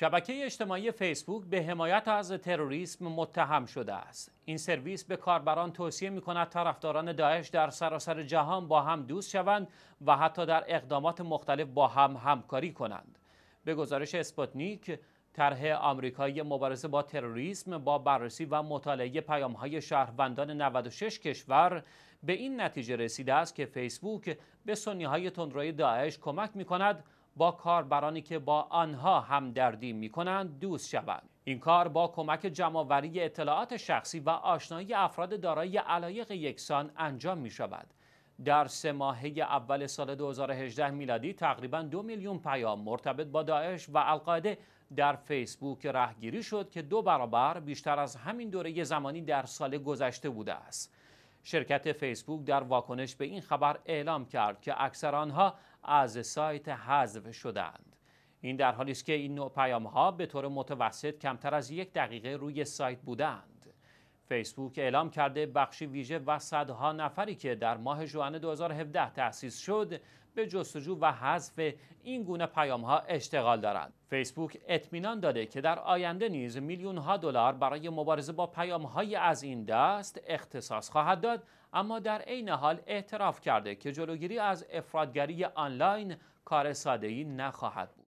شبکه اجتماعی فیسبوک به حمایت از تروریسم متهم شده است. این سرویس به کاربران توصیه می کند طرفداران داعش در سراسر جهان با هم دوست شوند و حتی در اقدامات مختلف با هم همکاری کنند. به گزارش اسپوتنیک، طرح آمریکایی مبارزه با تروریسم با بررسی و مطالعه پیامهای شهروندان 96 کشور به این نتیجه رسیده است که فیسبوک به سنیهای تندروی داعش کمک می کند با کاربرانی که با آنها همدردی می کنند دوست شوند. این کار با کمک جمعوری اطلاعات شخصی و آشنایی افراد دارای علایق یکسان انجام می شود. در سه ماهه اول سال 2018 میلادی تقریبا دو میلیون پیام مرتبط با داعش و القاعده در فیسبوک رهگیری شد که دو برابر بیشتر از همین دوره زمانی در سال گذشته بوده است. شرکت فیسبوک در واکنش به این خبر اعلام کرد که اکثر آنها از سایت حذف شدند. این در حالی است که این نوع پیام ها به طور متوسط کمتر از یک دقیقه روی سایت بودند. فیسبوک اعلام کرده بخشی ویژه و صدها نفری که در ماه ژوئن 2017 تأسیس شد به جستجو و حذف این گونه پیام ها اشتغال دارند. فیسبوک اطمینان داده که در آینده نیز میلیون ها دلار برای مبارزه با پیام های از این دست اختصاص خواهد داد اما در عین حال اعتراف کرده که جلوگیری از افرادگری آنلاین کار ساده ای نخواهد بود.